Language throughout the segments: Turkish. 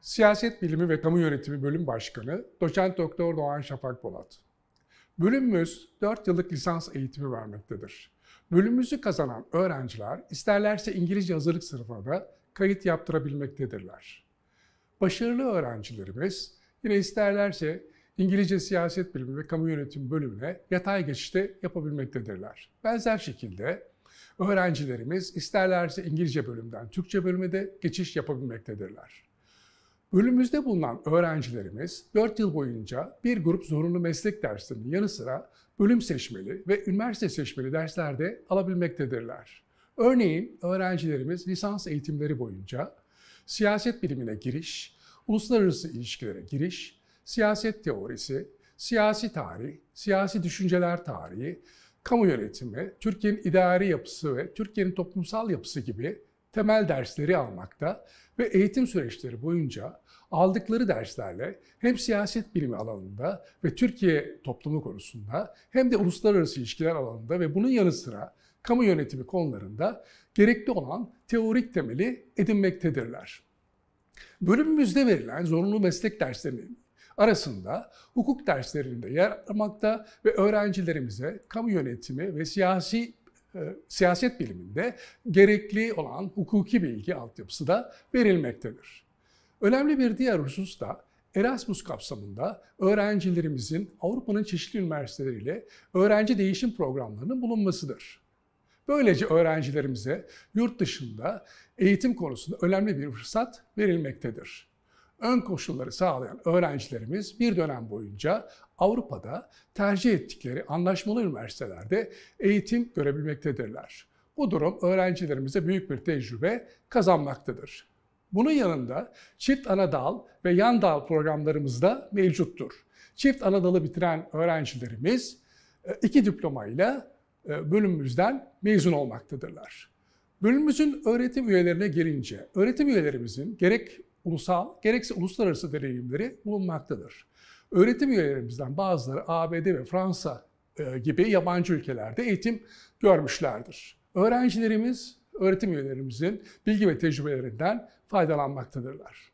Siyaset Bilimi ve Kamu Yönetimi Bölüm Başkanı Doçent Doktor Doğan Şafak Polat. Bölümümüz 4 yıllık lisans eğitimi vermektedir. Bölümümüzü kazanan öğrenciler isterlerse İngilizce hazırlık sınıfına da kayıt yaptırabilmektedirler. Başarılı öğrencilerimiz yine isterlerse İngilizce Siyaset Bilimi ve Kamu Yönetimi bölümüne yatay geçişte yapabilmektedirler. Benzer şekilde öğrencilerimiz isterlerse İngilizce bölümden Türkçe bölüme de geçiş yapabilmektedirler. Bölümümüzde bulunan öğrencilerimiz 4 yıl boyunca bir grup zorunlu meslek dersinin yanı sıra bölüm seçmeli ve üniversite seçmeli derslerde alabilmektedirler. Örneğin öğrencilerimiz lisans eğitimleri boyunca siyaset bilimine giriş, uluslararası ilişkilere giriş, siyaset teorisi, siyasi tarih, siyasi düşünceler tarihi, kamu yönetimi, Türkiye'nin idari yapısı ve Türkiye'nin toplumsal yapısı gibi temel dersleri almakta ve eğitim süreçleri boyunca aldıkları derslerle hem siyaset bilimi alanında ve Türkiye toplumu konusunda hem de uluslararası ilişkiler alanında ve bunun yanı sıra kamu yönetimi konularında gerekli olan teorik temeli edinmektedirler. Bölümümüzde verilen zorunlu meslek derslerinin arasında hukuk derslerinde yer almakta ve öğrencilerimize kamu yönetimi ve siyasi e, siyaset biliminde gerekli olan hukuki bilgi altyapısı da verilmektedir. Önemli bir diğer husus da Erasmus kapsamında öğrencilerimizin Avrupa'nın çeşitli üniversiteleriyle öğrenci değişim programlarının bulunmasıdır. Böylece öğrencilerimize yurt dışında eğitim konusunda önemli bir fırsat verilmektedir ön koşulları sağlayan öğrencilerimiz bir dönem boyunca Avrupa'da tercih ettikleri anlaşmalı üniversitelerde eğitim görebilmektedirler. Bu durum öğrencilerimize büyük bir tecrübe kazanmaktadır. Bunun yanında çift ana dal ve yan dal programlarımız da mevcuttur. Çift ana dalı bitiren öğrencilerimiz e, iki diploma ile bölümümüzden mezun olmaktadırlar. Bölümümüzün öğretim üyelerine gelince, öğretim üyelerimizin gerek ulusal gerekse uluslararası deneyimleri bulunmaktadır. Öğretim üyelerimizden bazıları ABD ve Fransa e, gibi yabancı ülkelerde eğitim görmüşlerdir. Öğrencilerimiz, öğretim üyelerimizin bilgi ve tecrübelerinden faydalanmaktadırlar.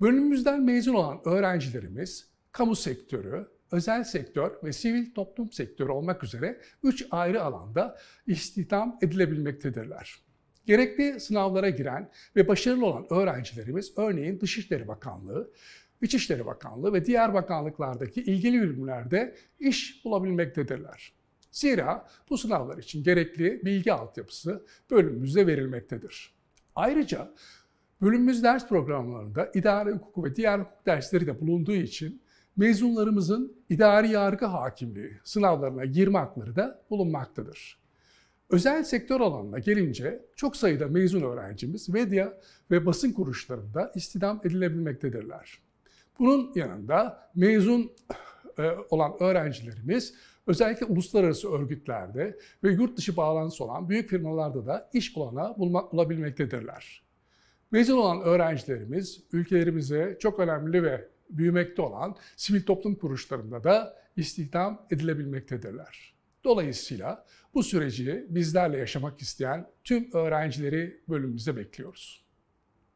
Bölümümüzden mezun olan öğrencilerimiz, kamu sektörü, özel sektör ve sivil toplum sektörü olmak üzere üç ayrı alanda istihdam edilebilmektedirler. Gerekli sınavlara giren ve başarılı olan öğrencilerimiz örneğin Dışişleri Bakanlığı, İçişleri Bakanlığı ve diğer bakanlıklardaki ilgili bölümlerde iş bulabilmektedirler. Zira bu sınavlar için gerekli bilgi altyapısı bölümümüzde verilmektedir. Ayrıca bölümümüz ders programlarında idare hukuku ve diğer hukuk dersleri de bulunduğu için mezunlarımızın idari yargı hakimliği sınavlarına girme hakları da bulunmaktadır. Özel sektör alanına gelince çok sayıda mezun öğrencimiz medya ve basın kuruluşlarında istihdam edilebilmektedirler. Bunun yanında mezun e, olan öğrencilerimiz özellikle uluslararası örgütlerde ve yurt dışı bağlantısı olan büyük firmalarda da iş olana bulabilmektedirler. Mezun olan öğrencilerimiz ülkelerimize çok önemli ve büyümekte olan sivil toplum kuruluşlarında da istihdam edilebilmektedirler. Dolayısıyla bu süreci bizlerle yaşamak isteyen tüm öğrencileri bölümümüzde bekliyoruz.